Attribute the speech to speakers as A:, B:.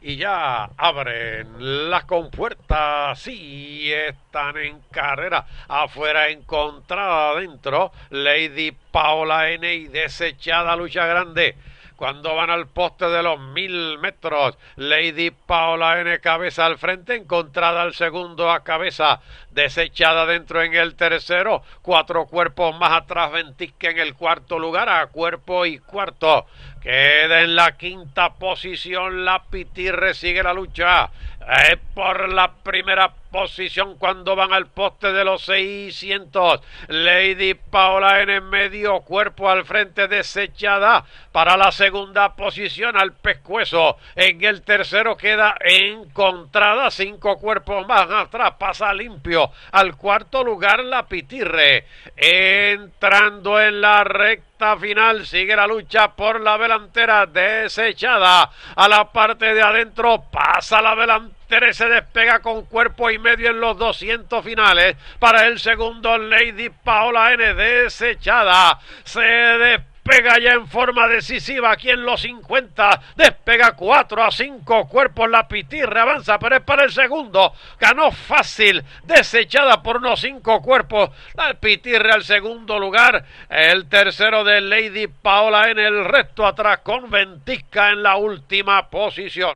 A: Y ya abren las compuertas, sí, están en carrera, afuera encontrada adentro, Lady Paola N. y desechada lucha grande cuando van al poste de los mil metros. Lady Paola N cabeza al frente, encontrada al segundo a cabeza, desechada dentro en el tercero, cuatro cuerpos más atrás, Ventisque en el cuarto lugar, a cuerpo y cuarto. Queda en la quinta posición, la Pitirre sigue la lucha. Es por la primera posición cuando van al poste de los 600. Lady Paola en el medio, cuerpo al frente desechada para la segunda posición al pescuezo. En el tercero queda encontrada, cinco cuerpos más atrás, pasa limpio. Al cuarto lugar la Pitirre. Entrando en la recta final sigue la lucha por la delantera desechada a la parte de adentro. Pasa la delantera y se despega con cuerpo y medio en los 200 finales. Para el segundo, Lady Paola N. Desechada. Se despega ya en forma decisiva aquí en los 50. Despega 4 a 5 cuerpos. La pitirre avanza, pero es para el segundo. Ganó fácil, desechada por unos 5 cuerpos. La pitirre al segundo lugar. El tercero de Lady Paola en el resto atrás con Ventisca en la última posición.